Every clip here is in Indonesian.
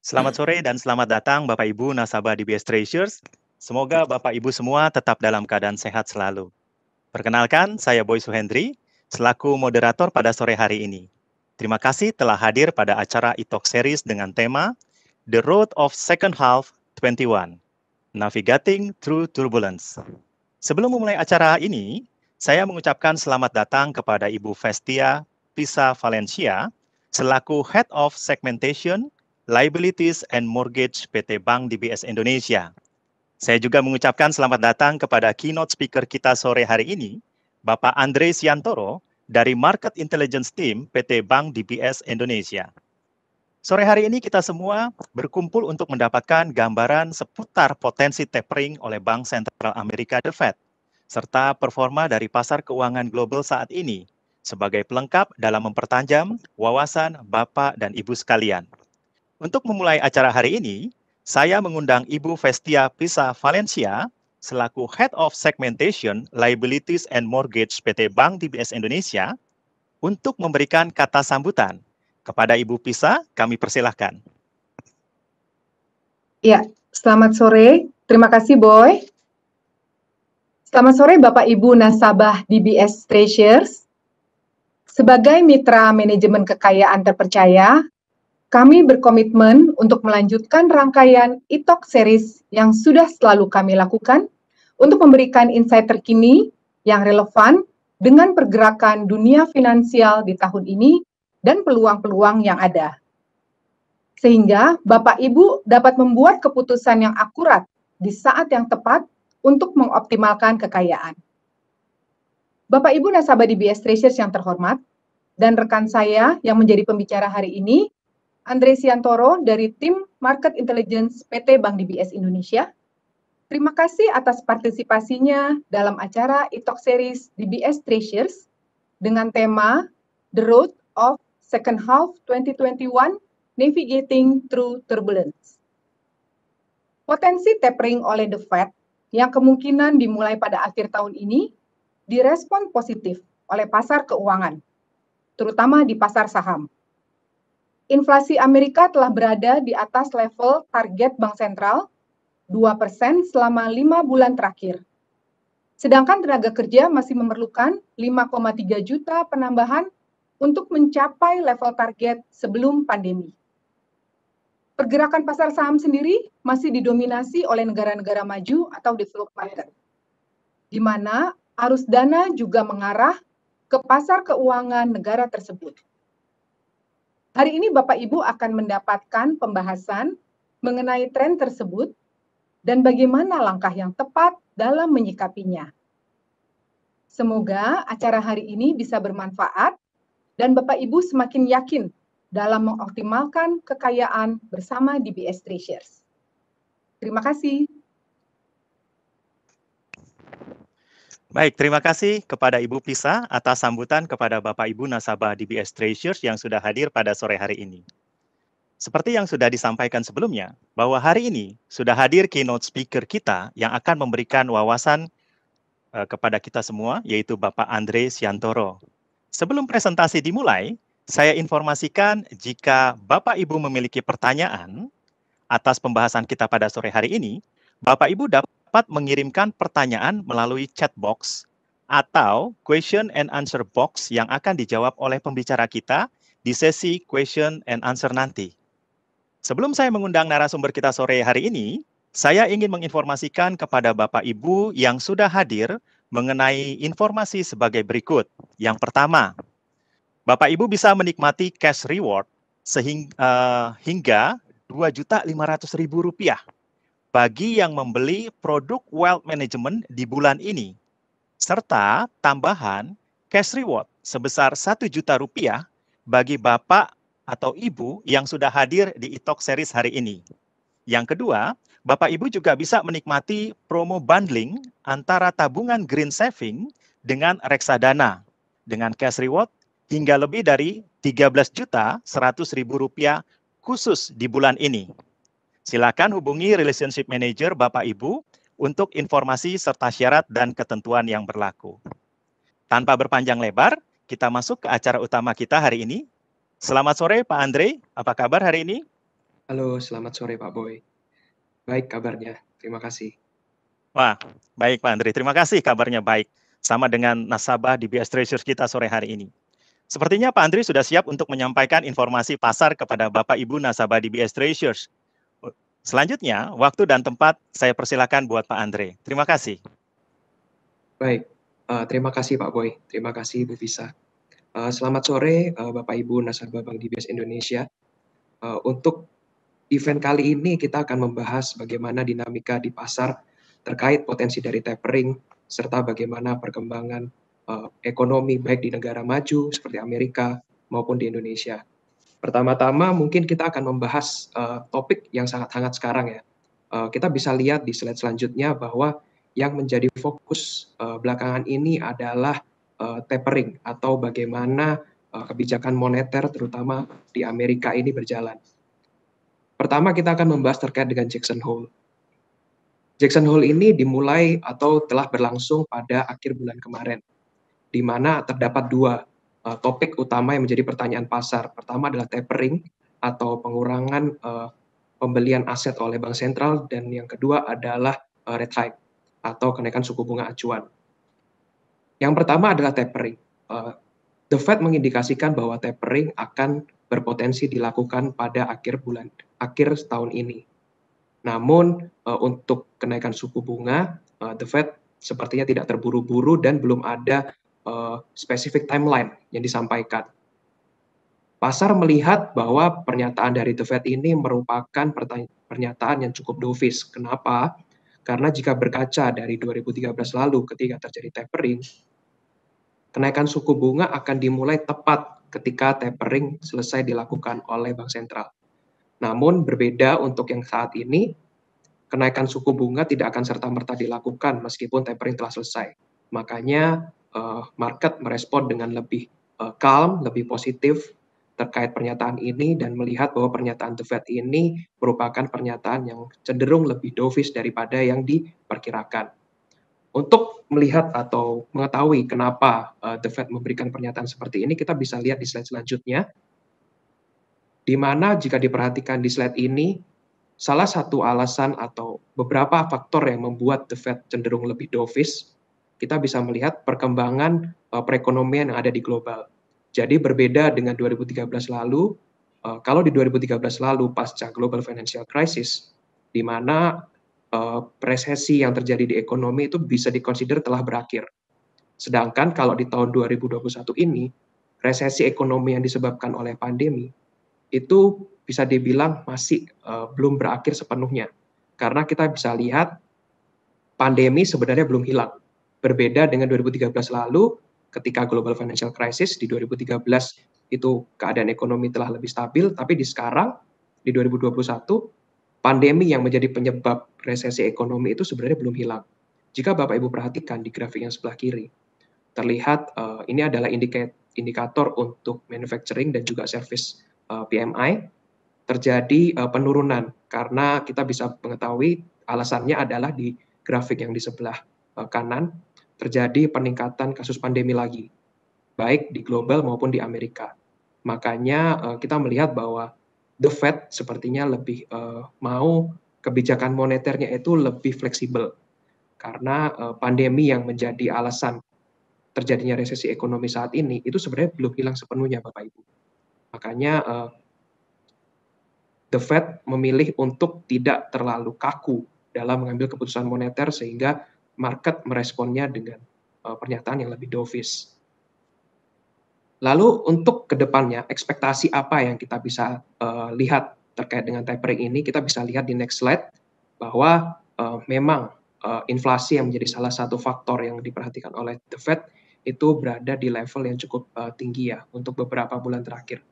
Selamat sore dan selamat datang Bapak Ibu nasabah DBS Treasures. Semoga Bapak Ibu semua tetap dalam keadaan sehat selalu. Perkenalkan, saya Boy Suhendri, selaku moderator pada sore hari ini. Terima kasih telah hadir pada acara e series dengan tema The Road of Second Half 21, Navigating Through Turbulence. Sebelum memulai acara ini, saya mengucapkan selamat datang kepada Ibu Vestia Pisa Valencia, selaku Head of Segmentation Liabilities and Mortgage PT Bank DBS Indonesia. Saya juga mengucapkan selamat datang kepada keynote speaker kita sore hari ini, Bapak Andre Siantoro dari Market Intelligence Team PT Bank DBS Indonesia. Sore hari ini kita semua berkumpul untuk mendapatkan gambaran seputar potensi tapering oleh Bank Sentral Amerika The Fed, serta performa dari pasar keuangan global saat ini sebagai pelengkap dalam mempertajam wawasan Bapak dan Ibu sekalian. Untuk memulai acara hari ini, saya mengundang Ibu Vestia Pisa Valencia selaku Head of Segmentation, Liabilities and Mortgage PT Bank DBS Indonesia untuk memberikan kata sambutan. Kepada Ibu Pisa, kami persilahkan. Ya, selamat sore. Terima kasih, Boy. Selamat sore Bapak Ibu nasabah DBS Treasures. Sebagai mitra manajemen kekayaan terpercaya, kami berkomitmen untuk melanjutkan rangkaian Itok series yang sudah selalu kami lakukan untuk memberikan insight terkini yang relevan dengan pergerakan dunia finansial di tahun ini dan peluang-peluang yang ada. Sehingga Bapak Ibu dapat membuat keputusan yang akurat di saat yang tepat untuk mengoptimalkan kekayaan. Bapak Ibu nasabah di BS Treasures yang terhormat, dan rekan saya yang menjadi pembicara hari ini Andre Siantoro dari tim Market Intelligence PT Bank DBS Indonesia. Terima kasih atas partisipasinya dalam acara e series DBS Treasures dengan tema The Road of Second Half 2021 Navigating Through Turbulence. Potensi tapering oleh The Fed yang kemungkinan dimulai pada akhir tahun ini direspon positif oleh pasar keuangan, terutama di pasar saham inflasi Amerika telah berada di atas level target bank sentral 2% selama lima bulan terakhir. Sedangkan tenaga kerja masih memerlukan 5,3 juta penambahan untuk mencapai level target sebelum pandemi. Pergerakan pasar saham sendiri masih didominasi oleh negara-negara maju atau developed market, di mana arus dana juga mengarah ke pasar keuangan negara tersebut. Hari ini Bapak Ibu akan mendapatkan pembahasan mengenai tren tersebut dan bagaimana langkah yang tepat dalam menyikapinya. Semoga acara hari ini bisa bermanfaat dan Bapak Ibu semakin yakin dalam mengoptimalkan kekayaan bersama DBS Treasures. Terima kasih. Baik, terima kasih kepada Ibu Pisa atas sambutan kepada Bapak Ibu nasabah DBS Treasures yang sudah hadir pada sore hari ini. Seperti yang sudah disampaikan sebelumnya, bahwa hari ini sudah hadir keynote speaker kita yang akan memberikan wawasan eh, kepada kita semua, yaitu Bapak Andre Siantoro. Sebelum presentasi dimulai, saya informasikan jika Bapak Ibu memiliki pertanyaan atas pembahasan kita pada sore hari ini, Bapak Ibu dapat dapat mengirimkan pertanyaan melalui chat box atau question and answer box yang akan dijawab oleh pembicara kita di sesi question and answer nanti. Sebelum saya mengundang narasumber kita sore hari ini, saya ingin menginformasikan kepada Bapak Ibu yang sudah hadir mengenai informasi sebagai berikut. Yang pertama, Bapak Ibu bisa menikmati cash reward sehingga uh, eh, hingga rp rupiah bagi yang membeli produk wealth management di bulan ini, serta tambahan cash reward sebesar satu juta rupiah bagi bapak atau ibu yang sudah hadir di Itok Series hari ini. Yang kedua, Bapak Ibu juga bisa menikmati promo bundling antara tabungan green saving dengan reksadana dengan cash reward hingga lebih dari tiga belas juta seratus ribu rupiah khusus di bulan ini. Silakan hubungi relationship manager Bapak Ibu untuk informasi serta syarat dan ketentuan yang berlaku. Tanpa berpanjang lebar, kita masuk ke acara utama kita hari ini. Selamat sore Pak Andre, apa kabar hari ini? Halo, selamat sore Pak Boy. Baik kabarnya, terima kasih. Wah, baik Pak Andre, terima kasih kabarnya baik. Sama dengan nasabah di BS Treasures kita sore hari ini. Sepertinya Pak Andre sudah siap untuk menyampaikan informasi pasar kepada Bapak Ibu nasabah di BS Treasures. Selanjutnya, waktu dan tempat saya persilakan buat Pak Andre. Terima kasih. Baik, uh, terima kasih Pak Boy. Terima kasih Bu Visa. Uh, selamat sore uh, Bapak Ibu nasabah Bank DBS Indonesia. Uh, untuk event kali ini kita akan membahas bagaimana dinamika di pasar terkait potensi dari tapering serta bagaimana perkembangan uh, ekonomi baik di negara maju seperti Amerika maupun di Indonesia. Pertama-tama mungkin kita akan membahas uh, topik yang sangat hangat sekarang ya. Uh, kita bisa lihat di slide selanjutnya bahwa yang menjadi fokus uh, belakangan ini adalah uh, tapering atau bagaimana uh, kebijakan moneter terutama di Amerika ini berjalan. Pertama kita akan membahas terkait dengan Jackson Hole. Jackson Hole ini dimulai atau telah berlangsung pada akhir bulan kemarin, di mana terdapat dua uh, topik utama yang menjadi pertanyaan pasar. Pertama adalah tapering atau pengurangan uh, pembelian aset oleh bank sentral dan yang kedua adalah uh, rate hike atau kenaikan suku bunga acuan. Yang pertama adalah tapering. Uh, The Fed mengindikasikan bahwa tapering akan berpotensi dilakukan pada akhir bulan akhir tahun ini. Namun uh, untuk kenaikan suku bunga, uh, The Fed sepertinya tidak terburu-buru dan belum ada uh, specific timeline yang disampaikan. Pasar melihat bahwa pernyataan dari The Fed ini merupakan pernyataan yang cukup dovish. Kenapa? Karena jika berkaca dari 2013 lalu ketika terjadi tapering, kenaikan suku bunga akan dimulai tepat ketika tapering selesai dilakukan oleh bank sentral. Namun berbeda untuk yang saat ini, kenaikan suku bunga tidak akan serta-merta dilakukan meskipun tapering telah selesai. Makanya uh, market merespon dengan lebih uh, calm, lebih positif terkait pernyataan ini dan melihat bahwa pernyataan The Fed ini merupakan pernyataan yang cenderung lebih dovish daripada yang diperkirakan. Untuk melihat atau mengetahui kenapa uh, The Fed memberikan pernyataan seperti ini, kita bisa lihat di slide selanjutnya, di mana jika diperhatikan di slide ini, salah satu alasan atau beberapa faktor yang membuat The Fed cenderung lebih dovish kita bisa melihat perkembangan uh, perekonomian yang ada di global. Jadi berbeda dengan 2013 lalu, uh, kalau di 2013 lalu pasca global financial crisis, di mana uh, resesi yang terjadi di ekonomi itu bisa dikonsider telah berakhir. Sedangkan kalau di tahun 2021 ini, resesi ekonomi yang disebabkan oleh pandemi itu bisa dibilang masih uh, belum berakhir sepenuhnya. Karena kita bisa lihat pandemi sebenarnya belum hilang berbeda dengan 2013 lalu ketika global financial crisis di 2013 itu keadaan ekonomi telah lebih stabil, tapi di sekarang di 2021 pandemi yang menjadi penyebab resesi ekonomi itu sebenarnya belum hilang. Jika Bapak Ibu perhatikan di grafik yang sebelah kiri, terlihat uh, ini adalah indikator untuk manufacturing dan juga service uh, eh, PMI terjadi uh, penurunan karena kita bisa mengetahui alasannya adalah di grafik yang di sebelah uh, kanan terjadi peningkatan kasus pandemi lagi, baik di global maupun di Amerika. Makanya eh, kita melihat bahwa the Fed sepertinya lebih eh, mau kebijakan moneternya itu lebih fleksibel karena eh, pandemi yang menjadi alasan terjadinya resesi ekonomi saat ini itu sebenarnya belum hilang sepenuhnya Bapak Ibu. Makanya uh, the Fed memilih untuk tidak terlalu kaku dalam mengambil keputusan moneter sehingga market meresponnya dengan uh, pernyataan yang lebih dovish. Lalu untuk kedepannya, ekspektasi apa yang kita bisa uh, lihat terkait dengan tapering ini? Kita bisa lihat di next slide bahwa uh, memang uh, inflasi yang menjadi salah satu faktor yang diperhatikan oleh the Fed itu berada di level yang cukup uh, tinggi ya untuk beberapa bulan terakhir.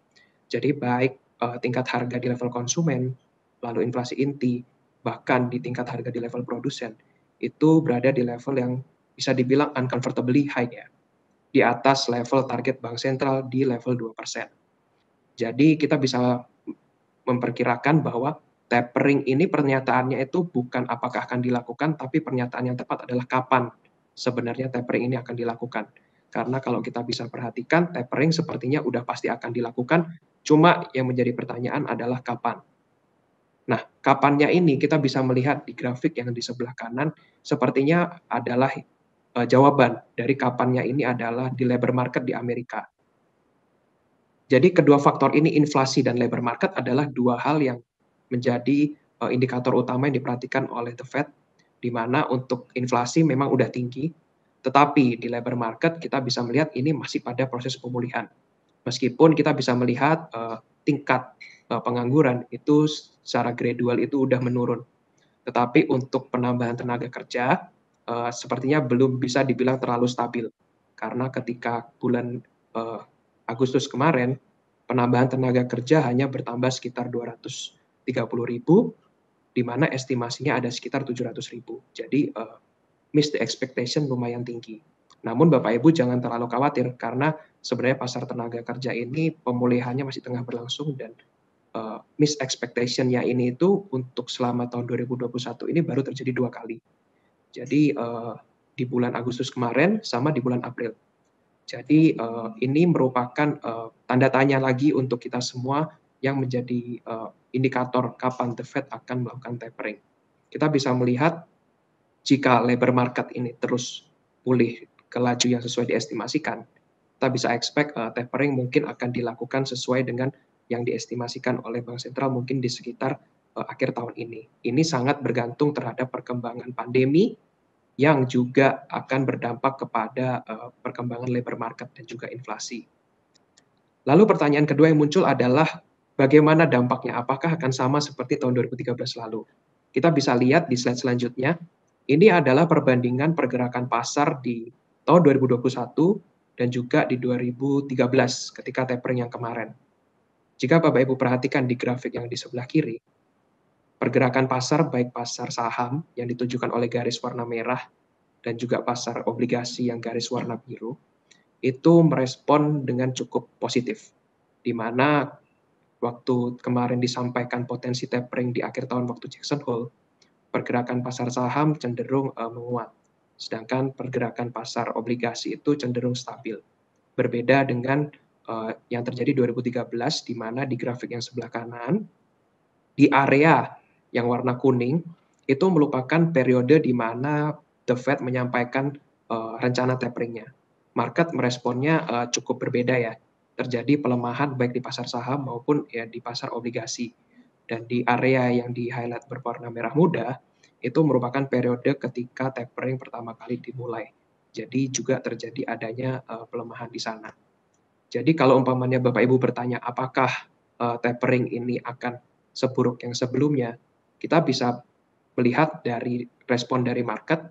Jadi baik uh, tingkat harga di level konsumen, lalu inflasi inti, bahkan di tingkat harga di level produsen itu berada di level yang bisa dibilang uncomfortably high ya, di atas level target bank sentral di level 2%. Jadi kita bisa memperkirakan bahwa tapering ini pernyataannya itu bukan apakah akan dilakukan, tapi pernyataan yang tepat adalah kapan sebenarnya tapering ini akan dilakukan. Karena kalau kita bisa perhatikan, tapering sepertinya udah pasti akan dilakukan, cuma yang menjadi pertanyaan adalah kapan. Nah, kapannya ini kita bisa melihat di grafik yang di sebelah kanan sepertinya adalah uh, jawaban dari kapannya ini adalah di labor market di Amerika. Jadi kedua faktor ini inflasi dan labor market adalah dua hal yang menjadi uh, indikator utama yang diperhatikan oleh The Fed di mana untuk inflasi memang udah tinggi, tetapi di labor market kita bisa melihat ini masih pada proses pemulihan. Meskipun kita bisa melihat uh, tingkat uh, pengangguran itu secara gradual itu udah menurun. Tetapi untuk penambahan tenaga kerja uh, sepertinya belum bisa dibilang terlalu stabil karena ketika bulan uh, Agustus kemarin penambahan tenaga kerja hanya bertambah sekitar 230 ribu, di mana estimasinya ada sekitar 700 ribu. Jadi uh, miss expectation lumayan tinggi. Namun Bapak Ibu jangan terlalu khawatir karena sebenarnya pasar tenaga kerja ini pemulihannya masih tengah berlangsung dan uh, miss expectationnya ini itu untuk selama tahun 2021 ini baru terjadi dua kali. Jadi uh, di bulan Agustus kemarin sama di bulan April. Jadi uh, ini merupakan uh, tanda tanya lagi untuk kita semua yang menjadi uh, indikator kapan the Fed akan melakukan tapering. Kita bisa melihat jika labor market ini terus pulih ke laju yang sesuai diestimasikan, kita bisa expect uh, tapering mungkin akan dilakukan sesuai dengan yang diestimasikan oleh Bank Sentral mungkin di sekitar uh, akhir tahun ini. Ini sangat bergantung terhadap perkembangan pandemi yang juga akan berdampak kepada uh, perkembangan labor market dan juga inflasi. Lalu pertanyaan kedua yang muncul adalah bagaimana dampaknya? Apakah akan sama seperti tahun 2013 lalu? Kita bisa lihat di slide selanjutnya. Ini adalah perbandingan pergerakan pasar di tahun 2021 dan juga di 2013 ketika tapering yang kemarin. Jika Bapak Ibu perhatikan di grafik yang di sebelah kiri, pergerakan pasar baik pasar saham yang ditunjukkan oleh garis warna merah dan juga pasar obligasi yang garis warna biru itu merespon dengan cukup positif. Di mana waktu kemarin disampaikan potensi tapering di akhir tahun waktu Jackson Hole, pergerakan pasar saham cenderung uh, menguat, sedangkan pergerakan pasar obligasi itu cenderung stabil. Berbeda dengan Eh, yang terjadi 2013 di mana di grafik yang sebelah kanan di area yang warna kuning itu merupakan periode di mana the Fed menyampaikan uh, rencana taperingnya. Market meresponnya uh, cukup berbeda ya. Terjadi pelemahan baik di pasar saham maupun ya di pasar obligasi. Dan di area yang di highlight berwarna merah muda itu merupakan periode ketika tapering pertama kali dimulai. Jadi juga terjadi adanya uh, pelemahan di sana. Jadi kalau umpamanya Bapak Ibu bertanya apakah uh, tapering ini akan seburuk yang sebelumnya, kita bisa melihat dari respon dari market,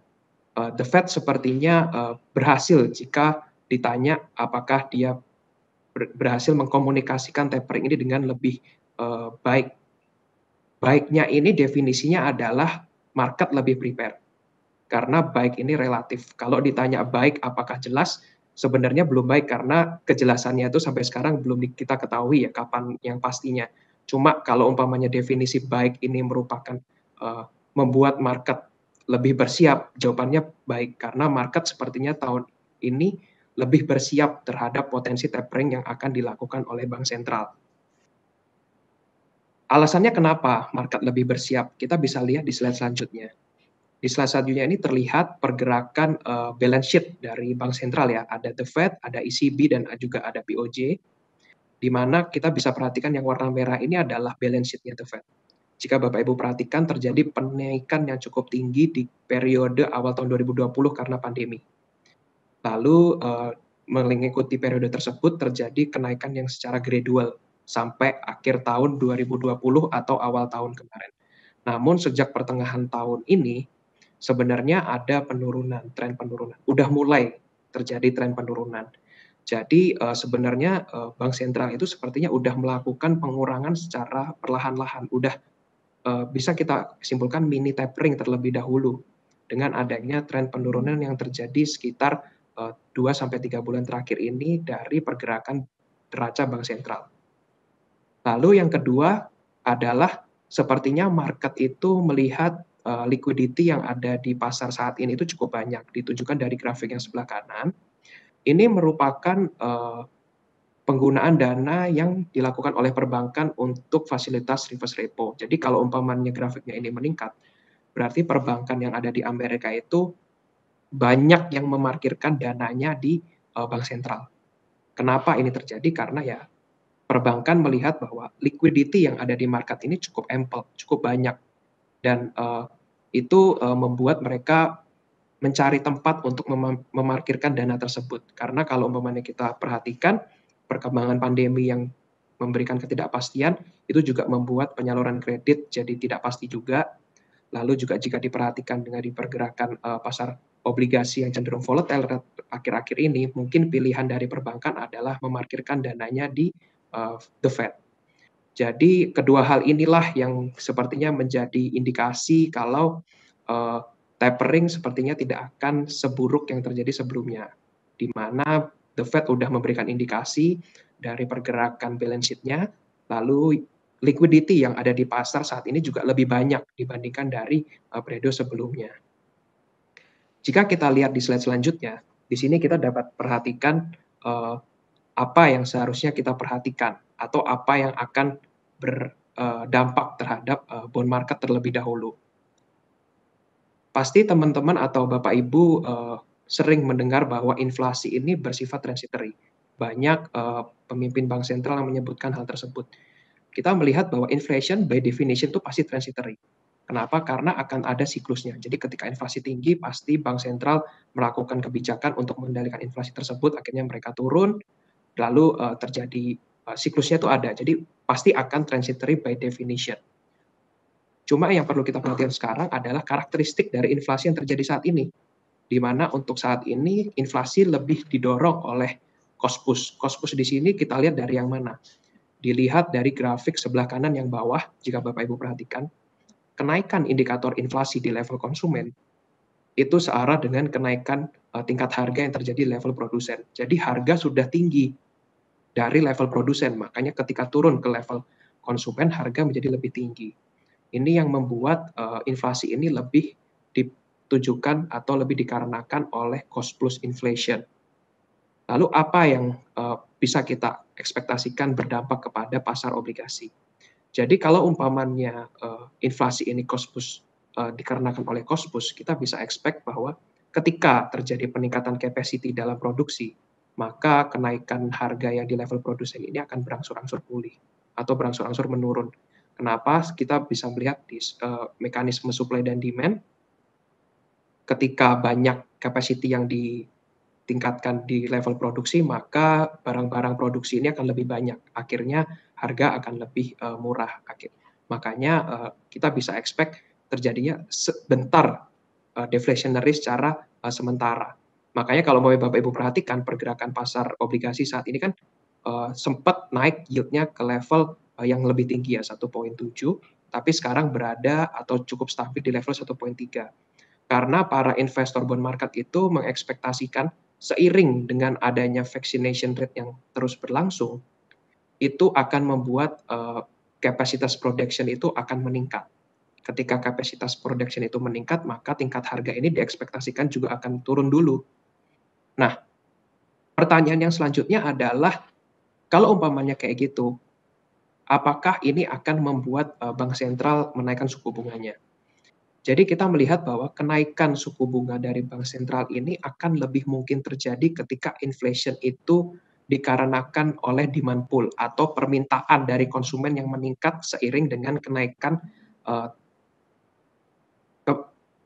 uh, the Fed sepertinya uh, berhasil jika ditanya apakah dia berhasil mengkomunikasikan tapering ini dengan lebih uh, baik. Baiknya ini definisinya adalah market lebih prepare. Karena baik ini relatif. Kalau ditanya baik apakah jelas, sebenarnya belum baik karena kejelasannya itu sampai sekarang belum kita ketahui ya kapan yang pastinya. Cuma kalau umpamanya definisi baik ini merupakan uh, membuat market lebih bersiap, jawabannya baik karena market sepertinya tahun ini lebih bersiap terhadap potensi tapering yang akan dilakukan oleh bank sentral. Alasannya kenapa market lebih bersiap? Kita bisa lihat di slide selanjutnya. Di slide selanjutnya ini terlihat pergerakan uh, balance sheet dari bank sentral ya. Ada The Fed, ada ECB, dan juga ada BOJ. Di mana kita bisa perhatikan yang warna merah ini adalah balance sheet-nya The Fed. Jika Bapak-Ibu perhatikan terjadi penaikan yang cukup tinggi di periode awal tahun 2020 karena pandemi. Lalu uh, mengikuti periode tersebut terjadi kenaikan yang secara gradual sampai akhir tahun 2020 atau awal tahun kemarin. Namun sejak pertengahan tahun ini sebenarnya ada penurunan, tren penurunan. Udah mulai terjadi tren penurunan. Jadi uh, sebenarnya uh, bank sentral itu sepertinya udah melakukan pengurangan secara perlahan-lahan. Udah uh, bisa kita simpulkan mini tapering terlebih dahulu dengan adanya tren penurunan yang terjadi sekitar uh, 2 sampai 3 bulan terakhir ini dari pergerakan neraca bank sentral. Lalu yang kedua adalah sepertinya market itu melihat Eh, liquidity yang ada di pasar saat ini itu cukup banyak ditunjukkan dari grafik yang sebelah kanan. Ini merupakan uh, penggunaan dana yang dilakukan oleh perbankan untuk fasilitas reverse repo. Jadi kalau umpamanya grafiknya ini meningkat, berarti perbankan yang ada di Amerika itu banyak yang memarkirkan dananya di uh, bank sentral. Kenapa ini terjadi? Karena ya perbankan melihat bahwa liquidity yang ada di market ini cukup ample, cukup banyak dan uh, itu uh, membuat mereka mencari tempat untuk mem memarkirkan dana tersebut. Karena kalau umpamanya kita perhatikan perkembangan pandemi yang memberikan ketidakpastian itu juga membuat penyaluran kredit jadi tidak pasti juga. Lalu juga jika diperhatikan dengan dipergerakan uh, pasar obligasi yang cenderung volatile akhir-akhir ini, mungkin pilihan dari perbankan adalah memarkirkan dananya di uh, the Fed. Jadi kedua hal inilah yang sepertinya menjadi indikasi kalau uh, tapering sepertinya tidak akan seburuk yang terjadi sebelumnya, di mana the Fed sudah memberikan indikasi dari pergerakan balance sheet-nya, lalu liquidity yang ada di pasar saat ini juga lebih banyak dibandingkan dari uh, periode sebelumnya. Jika kita lihat di slide selanjutnya, di sini kita dapat perhatikan uh, apa yang seharusnya kita perhatikan atau apa yang akan berdampak eh, terhadap eh, bond market terlebih dahulu. Pasti teman-teman atau Bapak Ibu eh, sering mendengar bahwa inflasi ini bersifat transitory. Banyak pemimpin bank sentral yang menyebutkan hal tersebut. Kita melihat bahwa inflation by definition itu pasti transitory. Kenapa? Karena akan ada siklusnya. Jadi ketika inflasi tinggi, pasti bank sentral melakukan kebijakan untuk mengendalikan inflasi tersebut. Akhirnya mereka turun, lalu uh, terjadi Eh, siklusnya itu ada. Jadi pasti akan transitory by definition. Cuma yang perlu kita perhatikan sekarang adalah karakteristik dari inflasi yang terjadi saat ini. Di mana untuk saat ini inflasi lebih didorong oleh kospus. Kospus di sini kita lihat dari yang mana. Dilihat dari grafik sebelah kanan yang bawah, jika Bapak Ibu perhatikan, kenaikan indikator inflasi di level konsumen itu searah dengan kenaikan eh, tingkat harga yang terjadi di level produsen. Jadi harga sudah tinggi dari level produsen. Makanya ketika turun ke level konsumen harga menjadi lebih tinggi. Ini yang membuat uh, inflasi ini lebih ditujukan atau lebih dikarenakan oleh cost plus inflation. Lalu apa yang uh, bisa kita ekspektasikan berdampak kepada pasar obligasi? Jadi kalau umpamanya uh, inflasi ini cost plus uh, dikarenakan oleh cost plus, kita bisa expect bahwa ketika terjadi peningkatan capacity dalam produksi, maka kenaikan harga yang di level produsen ini akan berangsur-angsur pulih atau berangsur-angsur menurun. Kenapa? Kita bisa melihat di uh, mekanisme supply dan demand ketika banyak capacity yang ditingkatkan di level produksi, maka barang-barang produksi ini akan lebih banyak. Akhirnya harga akan lebih uh, murah akhir. Makanya uh, kita bisa expect terjadinya sebentar uh, deflationary secara uh, sementara Makanya kalau mau Bapak Ibu perhatikan pergerakan pasar obligasi saat ini kan uh, eh, sempat naik yieldnya ke level uh, yang lebih tinggi ya 1.7, tapi sekarang berada atau cukup stabil di level 1.3. Karena para investor bond market itu mengekspektasikan seiring dengan adanya vaccination rate yang terus berlangsung, itu akan membuat uh, kapasitas production itu akan meningkat. Ketika kapasitas production itu meningkat, maka tingkat harga ini diekspektasikan juga akan turun dulu Nah, pertanyaan yang selanjutnya adalah kalau umpamanya kayak gitu, apakah ini akan membuat eh, bank sentral menaikkan suku bunganya? Jadi kita melihat bahwa kenaikan suku bunga dari bank sentral ini akan lebih mungkin terjadi ketika inflation itu dikarenakan oleh demand pool atau permintaan dari konsumen yang meningkat seiring dengan kenaikan uh, ke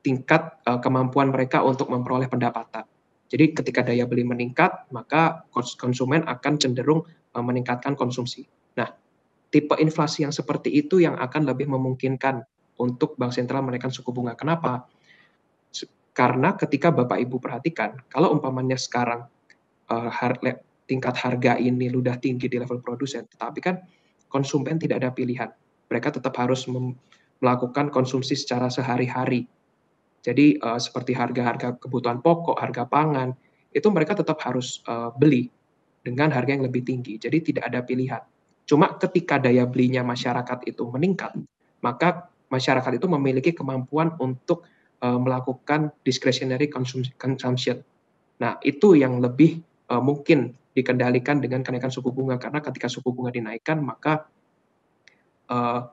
tingkat uh, kemampuan mereka untuk memperoleh pendapatan. Jadi ketika daya beli meningkat, maka konsumen akan cenderung eh, meningkatkan konsumsi. Nah, tipe inflasi yang seperti itu yang akan lebih memungkinkan untuk bank sentral menaikkan suku bunga. Kenapa? Karena ketika Bapak Ibu perhatikan, kalau umpamanya sekarang uh, tingkat harga ini sudah tinggi di level produsen, tetapi kan konsumen tidak ada pilihan. Mereka tetap harus melakukan konsumsi secara sehari-hari jadi uh, seperti harga-harga kebutuhan pokok, harga pangan, itu mereka tetap harus uh, beli dengan harga yang lebih tinggi. Jadi tidak ada pilihan. Cuma ketika daya belinya masyarakat itu meningkat, maka masyarakat itu memiliki kemampuan untuk uh, melakukan discretionary consumption. Nah, itu yang lebih uh, mungkin dikendalikan dengan kenaikan suku bunga karena ketika suku bunga dinaikkan maka uh,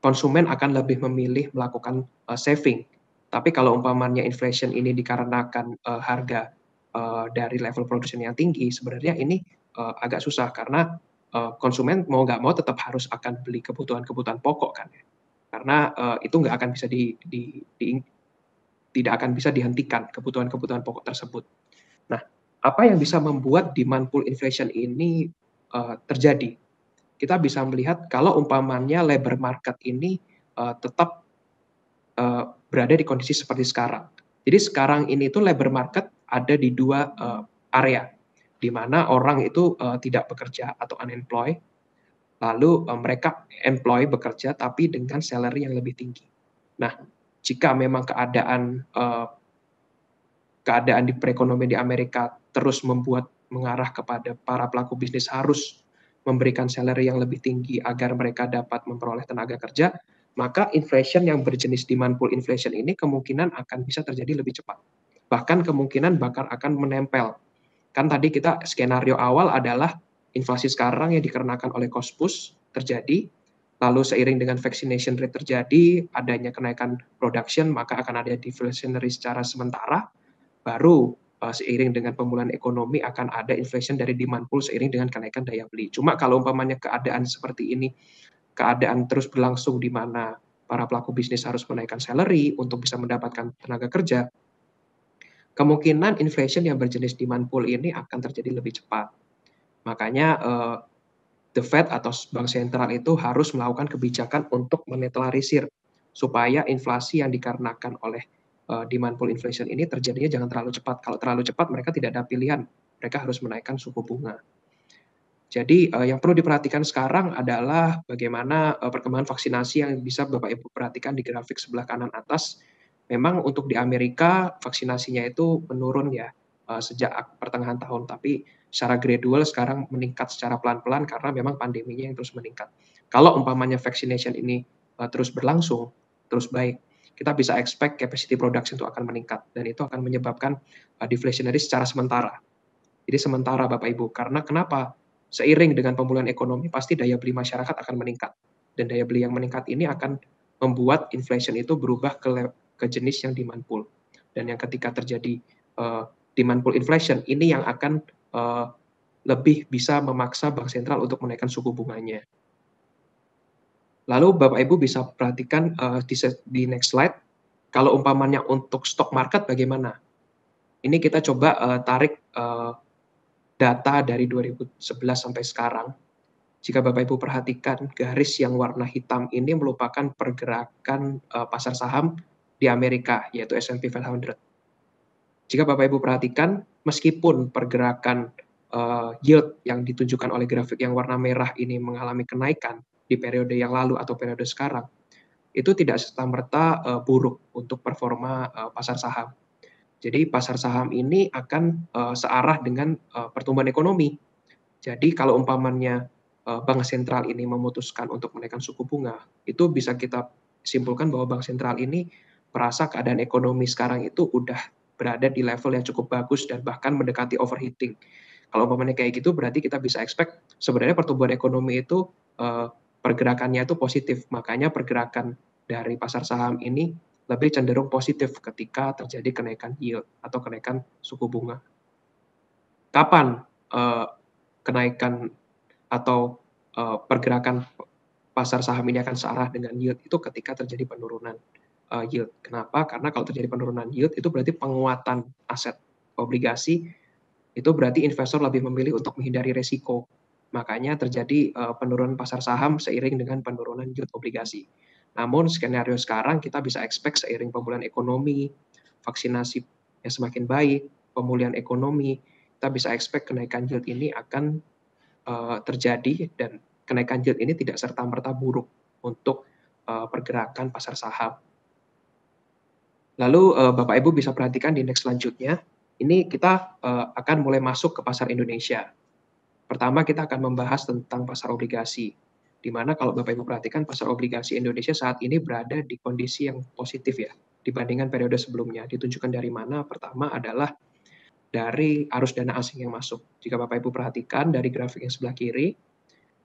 konsumen akan lebih memilih melakukan uh, saving tapi kalau umpamanya inflation ini dikarenakan uh, harga uh, dari level produksi yang tinggi, sebenarnya ini uh, agak susah karena uh, konsumen mau nggak mau tetap harus akan beli kebutuhan-kebutuhan pokok kan ya. Karena uh, itu nggak akan bisa di, di, di tidak akan bisa dihentikan kebutuhan-kebutuhan pokok tersebut. Nah, apa yang bisa membuat demand pull inflation ini uh, terjadi? Kita bisa melihat kalau umpamanya labor market ini uh, tetap uh, berada di kondisi seperti sekarang. Jadi sekarang ini itu labor market ada di dua uh, area, di mana orang itu uh, tidak bekerja atau unemployed, lalu uh, mereka employ bekerja tapi dengan salary yang lebih tinggi. Nah, jika memang keadaan uh, keadaan di perekonomian di Amerika terus membuat mengarah kepada para pelaku bisnis harus memberikan salary yang lebih tinggi agar mereka dapat memperoleh tenaga kerja, maka inflation yang berjenis demand pull inflation ini kemungkinan akan bisa terjadi lebih cepat. Bahkan kemungkinan bakar akan menempel. Kan tadi kita skenario awal adalah inflasi sekarang yang dikarenakan oleh kospus terjadi, lalu seiring dengan vaccination rate terjadi, adanya kenaikan production, maka akan ada deflationary secara sementara, baru eh, seiring dengan pemulihan ekonomi akan ada inflation dari demand pull seiring dengan kenaikan daya beli. Cuma kalau umpamanya keadaan seperti ini keadaan terus berlangsung di mana para pelaku bisnis harus menaikkan salary untuk bisa mendapatkan tenaga kerja, kemungkinan inflation yang berjenis demand pull ini akan terjadi lebih cepat. Makanya uh, the Fed atau bank sentral itu harus melakukan kebijakan untuk menetralisir supaya inflasi yang dikarenakan oleh uh, demand pull inflation ini terjadinya jangan terlalu cepat. Kalau terlalu cepat mereka tidak ada pilihan, mereka harus menaikkan suku bunga. Jadi uh, yang perlu diperhatikan sekarang adalah bagaimana uh, perkembangan vaksinasi yang bisa Bapak Ibu perhatikan di grafik sebelah kanan atas. Memang untuk di Amerika vaksinasinya itu menurun ya uh, sejak pertengahan tahun, tapi secara gradual sekarang meningkat secara pelan-pelan karena memang pandeminya yang terus meningkat. Kalau umpamanya vaccination ini uh, terus berlangsung, terus baik, kita bisa expect capacity production itu akan meningkat dan itu akan menyebabkan uh, deflationary secara sementara. Jadi sementara Bapak Ibu, karena kenapa? seiring dengan pemulihan ekonomi pasti daya beli masyarakat akan meningkat dan daya beli yang meningkat ini akan membuat inflation itu berubah ke ke jenis yang demand pull dan yang ketika terjadi uh, demand pull inflation ini yang akan uh, lebih bisa memaksa bank sentral untuk menaikkan suku bunganya. Lalu Bapak Ibu bisa perhatikan uh, di, di next slide kalau umpamanya untuk stock market bagaimana? Ini kita coba uh, tarik uh, data dari 2011 sampai sekarang, jika Bapak Ibu perhatikan garis yang warna hitam ini merupakan pergerakan uh, pasar saham di Amerika yaitu S&P 500. Jika Bapak Ibu perhatikan meskipun pergerakan uh, yield yang ditunjukkan oleh grafik yang warna merah ini mengalami kenaikan di periode yang lalu atau periode sekarang itu tidak serta-merta uh, buruk untuk performa uh, pasar saham. Jadi pasar saham ini akan uh, searah dengan uh, pertumbuhan ekonomi. Jadi kalau umpamanya uh, bank sentral ini memutuskan untuk menaikkan suku bunga, itu bisa kita simpulkan bahwa bank sentral ini merasa keadaan ekonomi sekarang itu udah berada di level yang cukup bagus dan bahkan mendekati overheating. Kalau umpamanya kayak gitu berarti kita bisa expect sebenarnya pertumbuhan ekonomi itu uh, pergerakannya itu positif. Makanya pergerakan dari pasar saham ini lebih cenderung positif ketika terjadi kenaikan yield atau kenaikan suku bunga. Kapan uh, kenaikan atau uh, pergerakan pasar saham ini akan searah dengan yield itu ketika terjadi penurunan uh, yield. Kenapa? Karena kalau terjadi penurunan yield itu berarti penguatan aset obligasi itu berarti investor lebih memilih untuk menghindari resiko. Makanya terjadi uh, penurunan pasar saham seiring dengan penurunan yield obligasi. Namun skenario sekarang kita bisa expect seiring pemulihan ekonomi, vaksinasi yang semakin baik, pemulihan ekonomi, kita bisa expect kenaikan yield ini akan uh, terjadi dan kenaikan yield ini tidak serta-merta buruk untuk uh, pergerakan pasar saham. Lalu uh, Bapak Ibu bisa perhatikan di next selanjutnya, ini kita uh, akan mulai masuk ke pasar Indonesia. Pertama kita akan membahas tentang pasar obligasi di mana kalau Bapak Ibu perhatikan pasar obligasi Indonesia saat ini berada di kondisi yang positif ya dibandingkan periode sebelumnya. Ditunjukkan dari mana? Pertama adalah dari arus dana asing yang masuk. Jika Bapak Ibu perhatikan dari grafik yang sebelah kiri,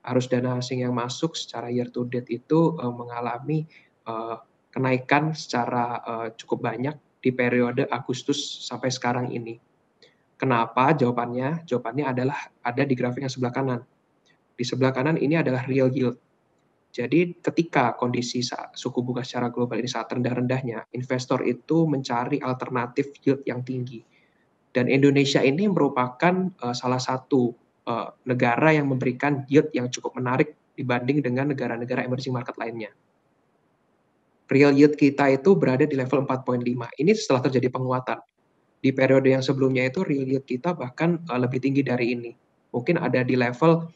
arus dana asing yang masuk secara year to date itu uh, mengalami uh, kenaikan secara uh, cukup banyak di periode Agustus sampai sekarang ini. Kenapa? Jawabannya, jawabannya adalah ada di grafik yang sebelah kanan di sebelah kanan ini adalah real yield. Jadi ketika kondisi suku bunga secara global ini saat rendah-rendahnya, investor itu mencari alternatif yield yang tinggi. Dan Indonesia ini merupakan uh, salah satu uh, negara yang memberikan yield yang cukup menarik dibanding dengan negara-negara emerging market lainnya. Real yield kita itu berada di level 4.5. Ini setelah terjadi penguatan. Di periode yang sebelumnya itu real yield kita bahkan uh, lebih tinggi dari ini mungkin ada di level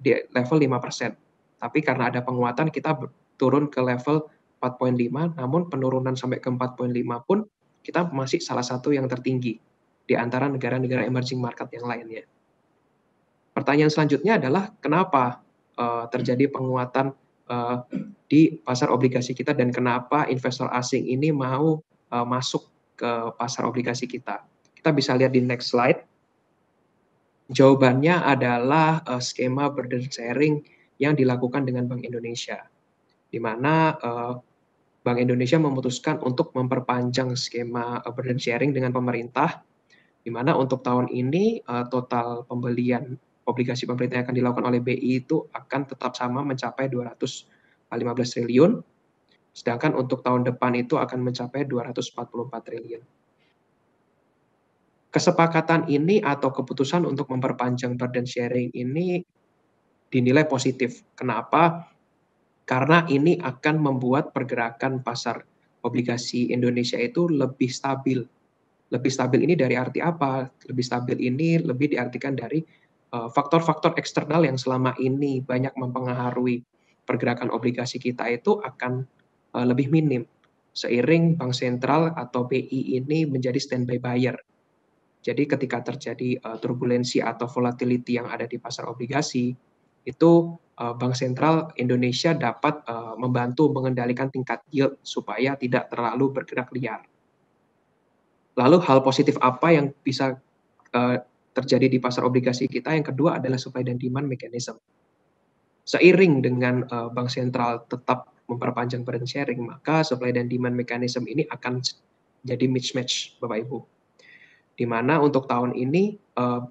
di level 5%. Tapi karena ada penguatan kita turun ke level 4.5, namun penurunan sampai ke 4.5 pun kita masih salah satu yang tertinggi di antara negara-negara emerging market yang lainnya. Pertanyaan selanjutnya adalah kenapa uh, terjadi penguatan uh, di pasar obligasi kita dan kenapa investor asing ini mau uh, masuk ke pasar obligasi kita. Kita bisa lihat di next slide Jawabannya adalah uh, skema burden sharing yang dilakukan dengan Bank Indonesia, di mana uh, Bank Indonesia memutuskan untuk memperpanjang skema uh, burden sharing dengan pemerintah, di mana untuk tahun ini uh, total pembelian obligasi pemerintah yang akan dilakukan oleh BI itu akan tetap sama mencapai 215 triliun, sedangkan untuk tahun depan itu akan mencapai 244 triliun kesepakatan ini atau keputusan untuk memperpanjang burden sharing ini dinilai positif. Kenapa? Karena ini akan membuat pergerakan pasar obligasi Indonesia itu lebih stabil. Lebih stabil ini dari arti apa? Lebih stabil ini lebih diartikan dari eh, faktor-faktor uh, eksternal yang selama ini banyak mempengaruhi pergerakan obligasi kita itu akan uh, lebih minim seiring bank sentral atau BI ini menjadi standby buyer jadi ketika terjadi uh, turbulensi atau volatility yang ada di pasar obligasi, itu uh, Bank Sentral Indonesia dapat uh, membantu mengendalikan tingkat yield supaya tidak terlalu bergerak liar. Lalu hal positif apa yang bisa uh, terjadi di pasar obligasi kita? Yang kedua adalah supply and demand mechanism. Seiring dengan uh, Bank Sentral tetap memperpanjang burden sharing, maka supply and demand mechanism ini akan jadi mismatch, Bapak Ibu di mana untuk tahun ini uh,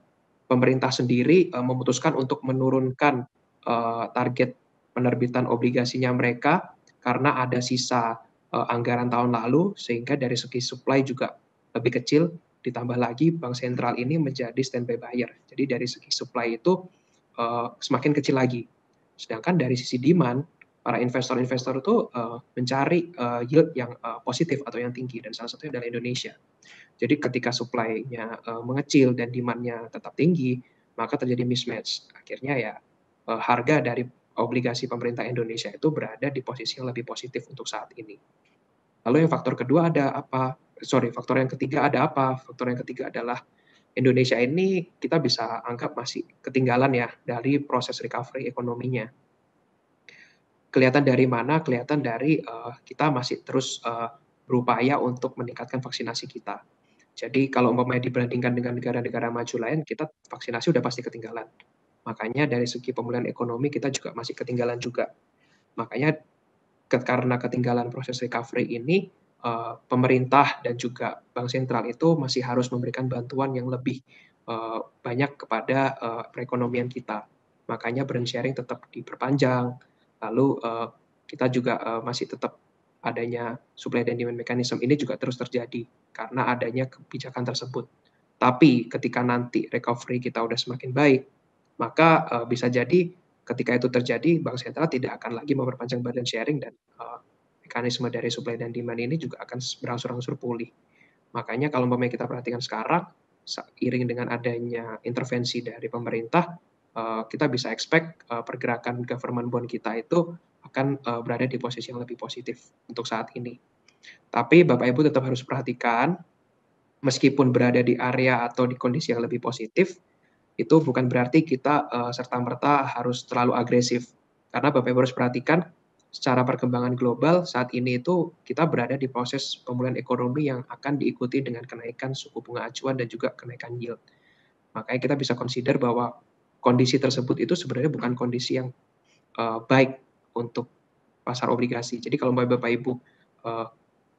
pemerintah sendiri uh, memutuskan untuk menurunkan uh, target penerbitan obligasinya mereka karena ada sisa uh, anggaran tahun lalu sehingga dari segi supply juga lebih kecil ditambah lagi bank sentral ini menjadi standby buyer. Jadi dari segi supply itu uh, semakin kecil lagi. Sedangkan dari sisi demand para investor-investor itu uh, mencari uh, yield yang uh, positif atau yang tinggi dan salah satunya adalah Indonesia. Jadi ketika supply-nya uh, mengecil dan demand-nya tetap tinggi, maka terjadi mismatch. Akhirnya ya uh, harga dari obligasi pemerintah Indonesia itu berada di posisi yang lebih positif untuk saat ini. Lalu yang faktor kedua ada apa? Sorry, faktor yang ketiga ada apa? Faktor yang ketiga adalah Indonesia ini kita bisa anggap masih ketinggalan ya dari proses recovery ekonominya kelihatan dari mana? Kelihatan dari uh, kita masih terus uh, berupaya untuk meningkatkan vaksinasi kita. Jadi kalau umpamanya dibandingkan dengan negara-negara maju lain, kita vaksinasi udah pasti ketinggalan. Makanya dari segi pemulihan ekonomi kita juga masih ketinggalan juga. Makanya karena ketinggalan proses recovery ini, uh, pemerintah dan juga bank sentral itu masih harus memberikan bantuan yang lebih uh, banyak kepada uh, perekonomian kita. Makanya brand sharing tetap diperpanjang, lalu uh, kita juga uh, masih tetap adanya supply dan demand mechanism ini juga terus terjadi karena adanya kebijakan tersebut. Tapi ketika nanti recovery kita udah semakin baik, maka uh, bisa jadi ketika itu terjadi bank sentral tidak akan lagi memperpanjang badan sharing dan uh, mekanisme dari supply dan demand ini juga akan berangsur-angsur pulih. Makanya kalau memang kita perhatikan sekarang, seiring dengan adanya intervensi dari pemerintah, Eh, kita bisa expect uh, pergerakan government bond kita itu akan uh, berada di posisi yang lebih positif untuk saat ini. Tapi Bapak Ibu tetap harus perhatikan meskipun berada di area atau di kondisi yang lebih positif itu bukan berarti kita uh, serta-merta harus terlalu agresif. Karena Bapak Ibu harus perhatikan secara perkembangan global saat ini itu kita berada di proses pemulihan ekonomi yang akan diikuti dengan kenaikan suku bunga acuan dan juga kenaikan yield. Makanya kita bisa consider bahwa kondisi tersebut itu sebenarnya bukan kondisi yang uh, baik untuk pasar obligasi. Jadi kalau Bapak Ibu uh,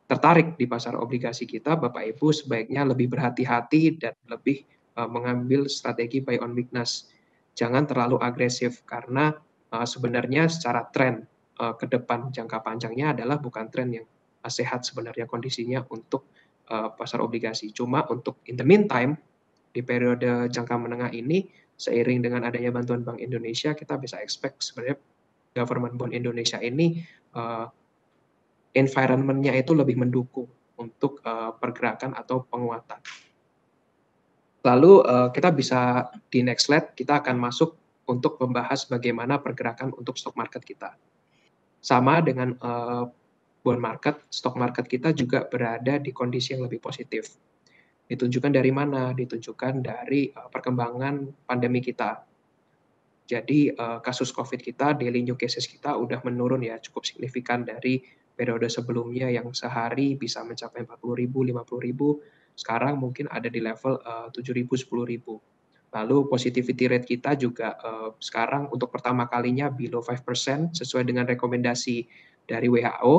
tertarik di pasar obligasi kita, Bapak Ibu sebaiknya lebih berhati-hati dan lebih uh, mengambil strategi buy on weakness. Jangan terlalu agresif karena uh, sebenarnya secara tren uh, ke depan jangka panjangnya adalah bukan tren yang uh, sehat sebenarnya kondisinya untuk uh, pasar obligasi. Cuma untuk in the meantime di periode jangka menengah ini seiring dengan adanya bantuan Bank Indonesia kita bisa expect sebenarnya government bond Indonesia ini uh, environmentnya itu lebih mendukung untuk uh, pergerakan atau penguatan. Lalu uh, kita bisa di next slide kita akan masuk untuk membahas bagaimana pergerakan untuk stock market kita. Sama dengan uh, bond market, stock market kita juga berada di kondisi yang lebih positif Ditunjukkan dari mana? Ditunjukkan dari uh, perkembangan pandemi kita. Jadi uh, kasus COVID kita, daily new cases kita udah menurun ya cukup signifikan dari periode sebelumnya yang sehari bisa mencapai 40 ribu, 50 ribu, sekarang mungkin ada di level eh, uh, 7 ribu, 10 ribu. Lalu positivity rate kita juga uh, sekarang untuk pertama kalinya below 5% sesuai dengan rekomendasi dari WHO.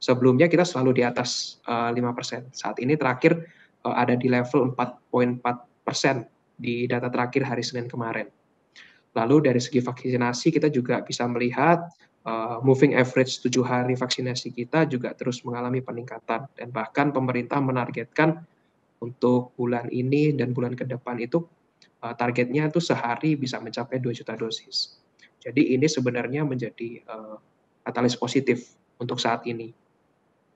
Sebelumnya kita selalu di atas uh, 5%. Saat ini terakhir Eh, ada di level 4.4 persen di data terakhir hari Senin kemarin. Lalu dari segi vaksinasi kita juga bisa melihat uh, moving average 7 hari vaksinasi kita juga terus mengalami peningkatan dan bahkan pemerintah menargetkan untuk bulan ini dan bulan ke depan itu uh, targetnya itu sehari bisa mencapai 2 juta dosis. Jadi ini sebenarnya menjadi uh, katalis positif untuk saat ini.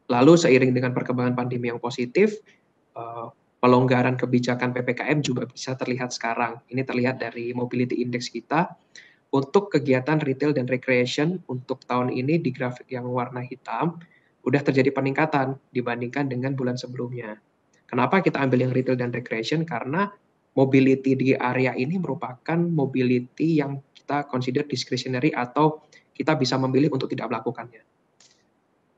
Lalu seiring dengan perkembangan pandemi yang positif, Eh, pelonggaran kebijakan PPKM juga bisa terlihat sekarang. Ini terlihat dari mobility index kita. Untuk kegiatan retail dan recreation untuk tahun ini di grafik yang warna hitam, udah terjadi peningkatan dibandingkan dengan bulan sebelumnya. Kenapa kita ambil yang retail dan recreation? Karena mobility di area ini merupakan mobility yang kita consider discretionary atau kita bisa memilih untuk tidak melakukannya.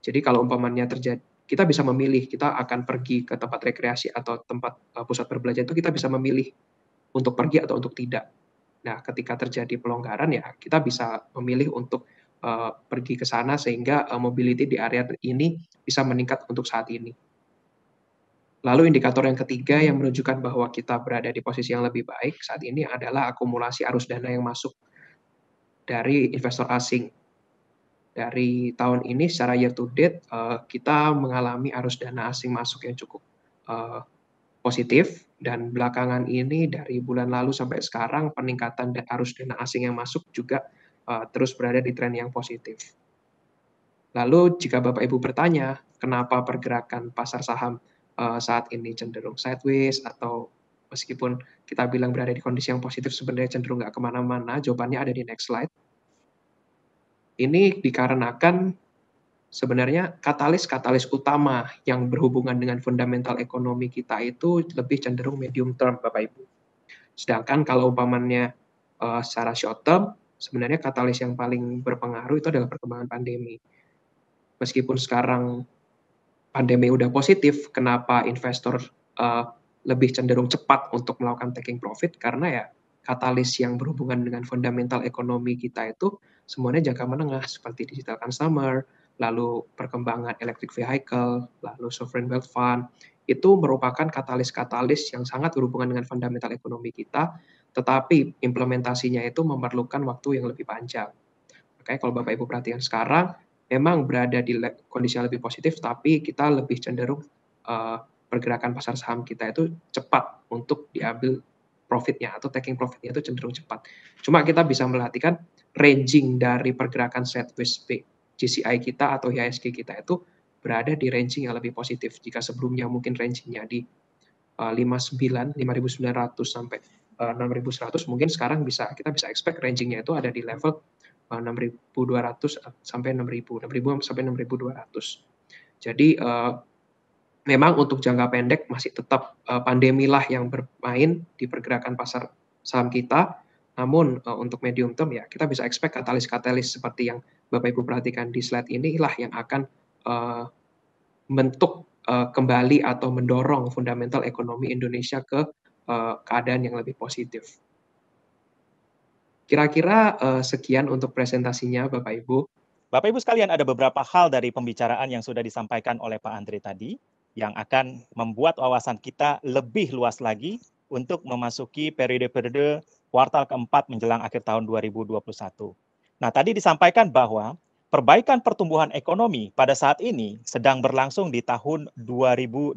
Jadi kalau umpamanya terjadi kita bisa memilih kita akan pergi ke tempat rekreasi atau tempat uh, pusat perbelanjaan itu kita bisa memilih untuk pergi atau untuk tidak. Nah, ketika terjadi pelonggaran ya kita bisa memilih untuk uh, pergi ke sana sehingga uh, mobility di area ini bisa meningkat untuk saat ini. Lalu indikator yang ketiga yang menunjukkan bahwa kita berada di posisi yang lebih baik saat ini adalah akumulasi arus dana yang masuk dari investor asing dari tahun ini secara year to date uh, kita mengalami arus dana asing masuk yang cukup uh, positif dan belakangan ini dari bulan lalu sampai sekarang peningkatan arus dana asing yang masuk juga uh, terus berada di tren yang positif. Lalu jika Bapak Ibu bertanya kenapa pergerakan pasar saham uh, saat ini cenderung sideways atau meskipun kita bilang berada di kondisi yang positif sebenarnya cenderung nggak kemana-mana, jawabannya ada di next slide. Ini dikarenakan sebenarnya katalis-katalis utama yang berhubungan dengan fundamental ekonomi kita itu lebih cenderung medium term, Bapak Ibu. Sedangkan kalau umpamanya uh, secara short term, sebenarnya katalis yang paling berpengaruh itu adalah perkembangan pandemi. Meskipun sekarang pandemi udah positif, kenapa investor uh, lebih cenderung cepat untuk melakukan taking profit? Karena ya katalis yang berhubungan dengan fundamental ekonomi kita itu semuanya jangka menengah seperti digital consumer, lalu perkembangan electric vehicle, lalu sovereign wealth fund, itu merupakan katalis-katalis yang sangat berhubungan dengan fundamental ekonomi kita, tetapi implementasinya itu memerlukan waktu yang lebih panjang. Makanya kalau Bapak Ibu perhatikan sekarang, memang berada di kondisi yang lebih positif, tapi kita lebih cenderung uh, pergerakan pasar saham kita itu cepat untuk diambil profitnya atau taking profitnya itu cenderung cepat. Cuma kita bisa melatihkan ranging dari pergerakan set WSP GCI kita atau IHSG kita itu berada di ranging yang lebih positif. Jika sebelumnya mungkin rangingnya di uh, 59, 5900 sampai uh, eh, 6100 mungkin sekarang bisa kita bisa expect rangingnya itu ada di level uh, eh, 6200 sampai 6000, 6000 sampai 6200. Jadi uh, memang untuk jangka pendek masih tetap uh, eh, pandemilah yang bermain di pergerakan pasar saham kita. Namun uh, untuk medium term ya kita bisa expect katalis-katalis seperti yang Bapak Ibu perhatikan di slide inilah yang akan uh, eh, bentuk uh, kembali atau mendorong fundamental ekonomi Indonesia ke uh, keadaan yang lebih positif. Kira-kira uh, sekian untuk presentasinya Bapak Ibu. Bapak Ibu sekalian ada beberapa hal dari pembicaraan yang sudah disampaikan oleh Pak Andre tadi yang akan membuat wawasan kita lebih luas lagi untuk memasuki periode-periode kuartal keempat menjelang akhir tahun 2021. Nah, tadi disampaikan bahwa perbaikan pertumbuhan ekonomi pada saat ini sedang berlangsung di tahun 2021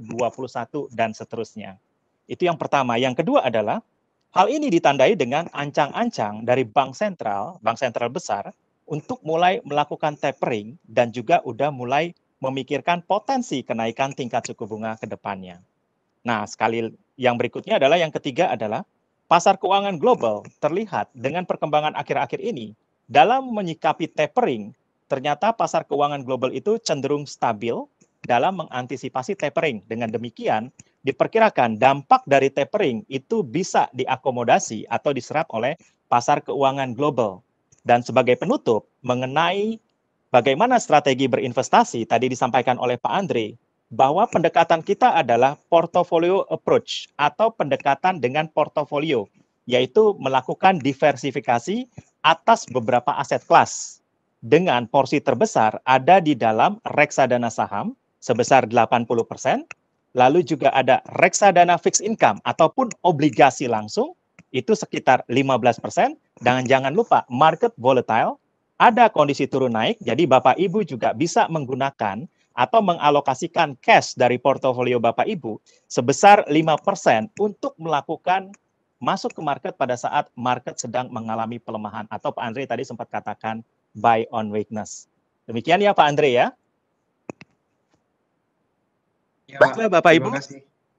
dan seterusnya. Itu yang pertama. Yang kedua adalah hal ini ditandai dengan ancang-ancang dari bank sentral, bank sentral besar untuk mulai melakukan tapering dan juga udah mulai memikirkan potensi kenaikan tingkat suku bunga ke depannya. Nah, sekali yang berikutnya adalah yang ketiga adalah pasar keuangan global terlihat dengan perkembangan akhir-akhir ini dalam menyikapi tapering, ternyata pasar keuangan global itu cenderung stabil dalam mengantisipasi tapering. Dengan demikian, diperkirakan dampak dari tapering itu bisa diakomodasi atau diserap oleh pasar keuangan global. Dan sebagai penutup, mengenai bagaimana strategi berinvestasi tadi disampaikan oleh Pak Andre bahwa pendekatan kita adalah portfolio approach atau pendekatan dengan portfolio yaitu melakukan diversifikasi atas beberapa aset kelas dengan porsi terbesar ada di dalam reksadana saham sebesar 80%, lalu juga ada reksadana fixed income ataupun obligasi langsung itu sekitar 15% dan jangan lupa market volatile ada kondisi turun naik, jadi Bapak Ibu juga bisa menggunakan atau mengalokasikan cash dari portofolio Bapak Ibu sebesar 5% untuk melakukan masuk ke market pada saat market sedang mengalami pelemahan atau Pak Andre tadi sempat katakan buy on weakness. Demikian ya Pak Andre ya. ya Baiklah Bapak Ibu.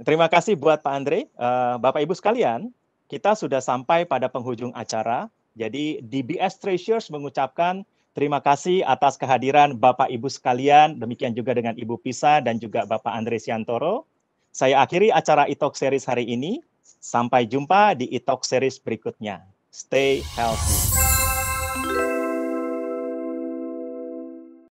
Terima kasih. buat Pak Andre. Eh, Bapak Ibu sekalian, kita sudah sampai pada penghujung acara. Jadi DBS Treasures mengucapkan terima kasih atas kehadiran Bapak Ibu sekalian, demikian juga dengan Ibu Pisa dan juga Bapak Andre Siantoro. Saya akhiri acara Itok e Series hari ini. Sampai jumpa di Itok e Series berikutnya. Stay healthy.